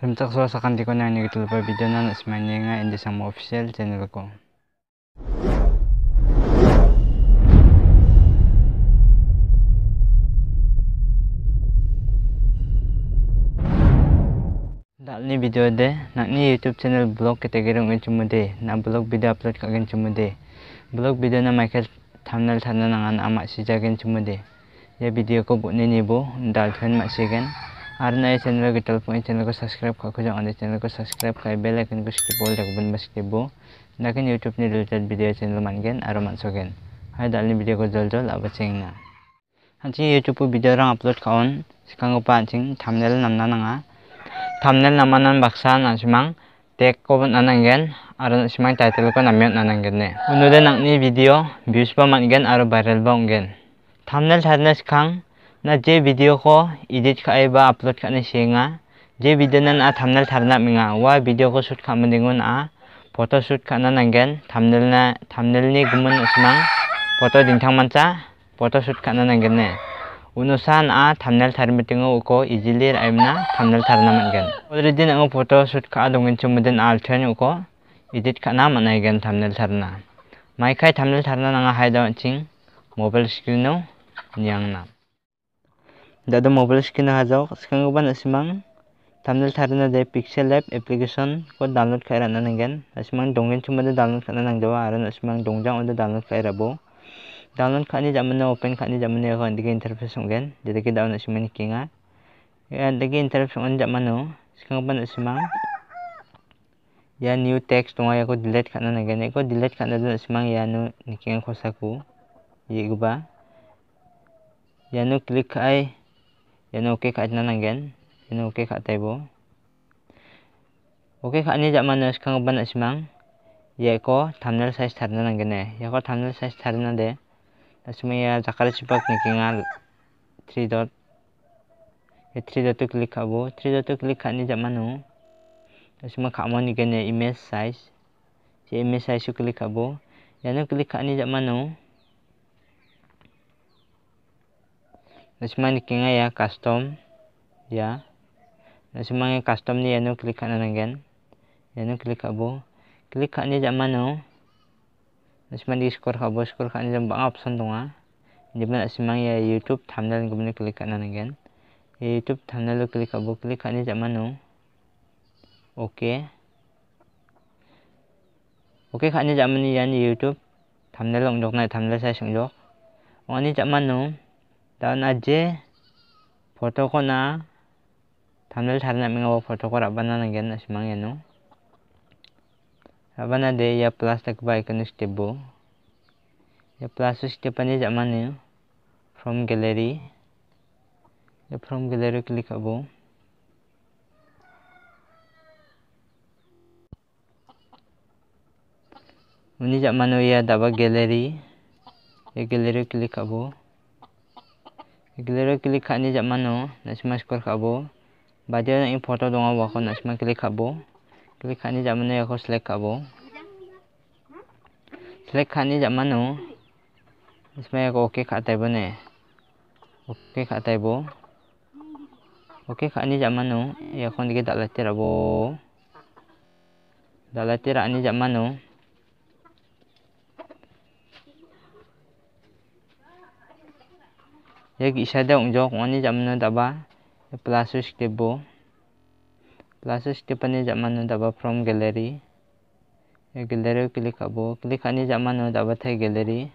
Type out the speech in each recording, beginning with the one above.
Himtak so sa kanti ko na nagtulog pa video na na ismanya nga hindi sa mga official channel ko. Dahil ni video de, na ni YouTube channel blog kita kategorong incumude, na blog video upload kagan cumude. Blog video na Michael thumbnail sana nangan amak sijagan cumude. Ya video ko buk ni nibo, dahil kan mak Arna ya channel lagi telepon channel ko subscribe kok aku jangan channel ko subscribe kayak bell icon ko skip all dekupun mas kebo. Nakin YouTube ni related video channel gen, aro mansogen. Hai dalih video ko jol jol apa sih na. Hancing YouTube video orang upload kawan. Sekarang ko pancing thumbnail nama nanga. Thumbnail nama nan baksa nan simang. Dek ko pun nanangen. Aro simang title ko namiot gen ne. Unude nang ni video views pun mangen aro viral gen. Thumbnail channel sekarang na je video ko edit ka ba upload ka na singa je video nan a thumbnail tharna minga wa video ko shoot ka mandingon a photo shoot ka na nangen thumbnail na thumbnail ni gumun usmang photo dingthang mancha photo shoot ka na nangen ne unusan a thumbnail tharmitingo uko easily aimna thumbnail tharna mangen already nango photo shoot ka dongin chumden altern uko edit ka na manaigen thumbnail tharna mai khai thumbnail tharna nanga haida ching mobile screen no nyang nam ज़्यादा mobile screen आ जाओ सिखांगो बन असिमांग thumbnail tharina de pixel lab application ko download khai rana nangen asmang dongen chuma de download khana nangdawa aran asmang dongjang on de download khai rabo download khani jamna open zaman jamna ko andike interface ongen jede ke down asmang ya andike interface on jamano sikangban asmang ya new text tonga ya delete delete khana nangen ko delete khana de asmang ya nu nikinga khosaku yegba ya nu click ai yan oke okay kaat na lang yan yan oke okay kaat tayo oke okay kaat ni jak manus kang ban na isimang ya ko thumbnail size thar na lang gane ya ko thumbnail size thar na de asuma ya zakar sipak ni kinga 3 dot ya 3 dot to click abo 3 dot to click kaat ni jak manu asuma ka amon ni gane image size ya image size to click abo yan o click kaat ni jak manu Nasimang kinga ya custom ya. Nasimang custom ni yanu klik kan ya Yanu klik bo Klik kan ni jaman no. Nasimang di skor abo skor kan ni jamba option Jadi Jaman nasimang ya YouTube thumbnail kemudian klik kan ya YouTube thumbnail klik bo klik kan ni jaman no. Oke. Oke kan ni jaman ni yan YouTube thumbnail jok na thumbnail saya ongjok. Wani jaman no tahun aje foto ko na tanel tar na foto ko raban na nagyan na si mga no raban na de ya plastik bike ni stebo ya plastic stepan ni zaman ni from gallery ya from gallery klik abo Ini zaman ya daba gallery ya gallery klik abo gilero klik khani jamano nasma score khabo badia na photo dong abo kho nasma klik khabo klik khani jamano ekho select khabo select khani jamano nasma ek okay khatai bane okay khatai bo okay khani jamano ekhon dige dalate rabo dalate ra ani jamano ya isa ada ong jok ong ni jam no daba plasus ke bo plasus ke pani jam daba from gallery gallery klik ka klik ani jam man no daba gallery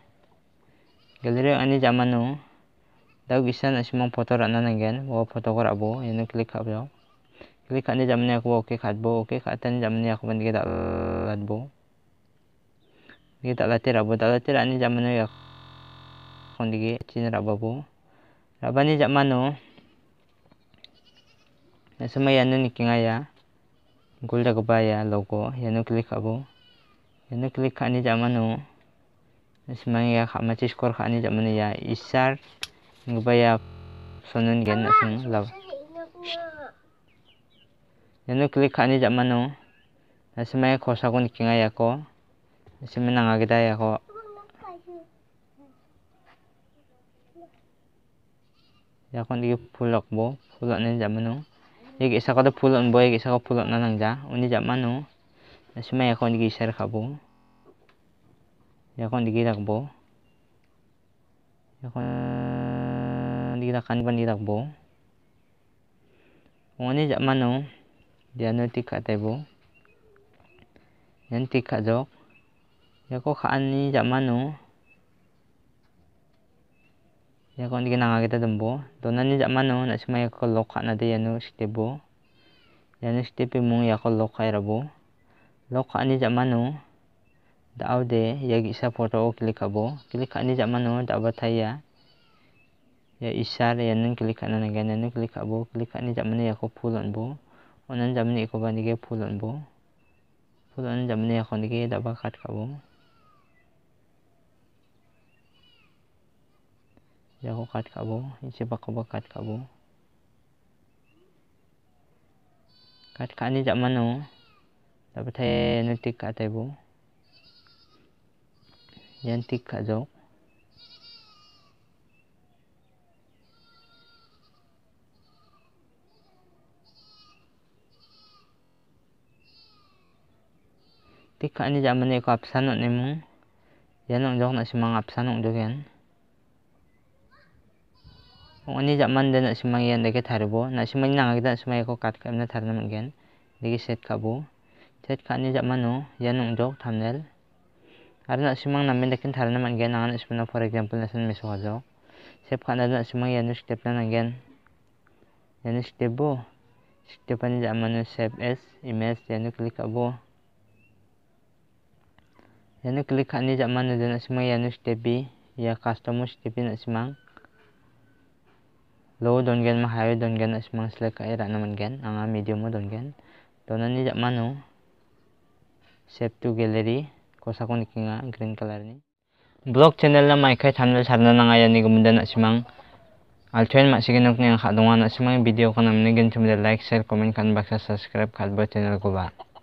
gallery ani jam man no dau isa na simong photo ra na na gen bo photo ko ra bo yene klik ka bo klik ani jam ne ko oke khat bo oke khat ani jam ne ko ban ge da lat bo ge da la te ra bo da la te ani jam ne ya kondige cinera babu ラじゃまの、na suma yanu nikingaya gulda gubaya logo yanu klik abo yanu klik kani jamanu nasumang ya kak macis kor kani jamanu ya isar gubaya sonun gen nasung law yanu klik kani jamanu nasumang ya kosagun nikingaya ko nasumang nangagida ya ko ya kon di pulak bo pulak nen jam nu iki isa pulak bo iki sakot pulok pulak nanang ja uni jam manu na sume ya kon di share kabo ya kon di dak bo ya kon di dakan ban di dak bo uni jam manu dia nu tika tebo nanti tika jok ya kok kaan ni jam manu ya kon ikin nga kita dumbo to nani ja mano na si maya ko loka na di yanu ya nu shtepe mong ya ko loka rabu loka ni ja daude ya isa foto o klik abo klik ka ni da mano daaw ya ya isa re yanu klik ka na na gan klik abo klik ka ni ja ya ko pulon bo onan ja mano ikoba nige pulon bo pulon ja mano ya ko nige daaw bakat ka Siya ko kat kabo. Siya pa ko ba kat kabo. Kat ka ni jak mano. Dapat tayo nantik ka tayo bo. Hmm. Yan tik ka jok. Tika ni zaman ni ko apsanok ni mo. Yan ang jok na si mga apsanok do yan oni japman de nasima yan deke tharibo nasima ni nangak da nasima ko kat kamna tharna gen, deki set kabu set zaman japmanu yan jok thumbnail ar nasima namen dekin gen mgen nangan semang for example nasan set hajo sep khana da nasima yan step na mgen yan step bo step ani japmanu set s, image yan klik kabu Yanu klik khani japmanu dan nasima nus step b ya custom step semang low don mahai ma high don gen asmang selek ai naman gan anga medium mo don gan don ni jak manu set to gallery kosakon ikinga green color ni blog channel na mai kai thumbnail sarna ya ni yani na asmang Alcuin mak sigin nok ni ang na simang video ko namin cuma chumda like, share, comment kan baksa subscribe kadbo channel ko ba.